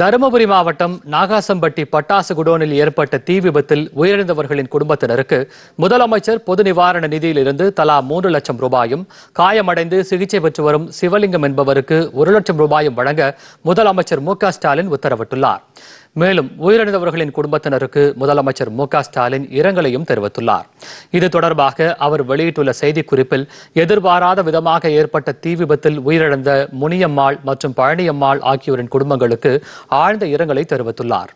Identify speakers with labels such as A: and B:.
A: தருமபுரி மாவட்டம் நாகாசம்பட்டி பட்டாசு குடோனில் ஏற்பட்ட தீ விபத்தில் உயிரிழந்தவர்களின் குடும்பத்தினருக்கு முதலமைச்சர் பொது நிவாரண நிதியிலிருந்து தலா மூன்று லட்சம் ரூபாயும் காயமடைந்து சிகிச்சை பெற்று வரும் சிவலிங்கம் என்பவருக்கு ஒரு லட்சம் ரூபாயும் வழங்க முதலமைச்சர் மு ஸ்டாலின் உத்தரவிட்டுள்ளார் மேலும் உயிரிழந்தவர்களின் குடும்பத்தினருக்கு முதலமைச்சர் மு ஸ்டாலின் இரங்கலையும் தெரிவித்துள்ளார் இது தொடர்பாக அவர் வெளியிட்டுள்ள செய்திக்குறிப்பில் எதிர்பாராத விதமாக ஏற்பட்ட தீ விபத்தில் உயிரிழந்த முனியம்மாள் மற்றும் பழனியம்மாள் ஆகியோரின் குடும்பங்களுக்கு ஆழ்ந்த இரங்கலை தெரிவித்துள்ளார்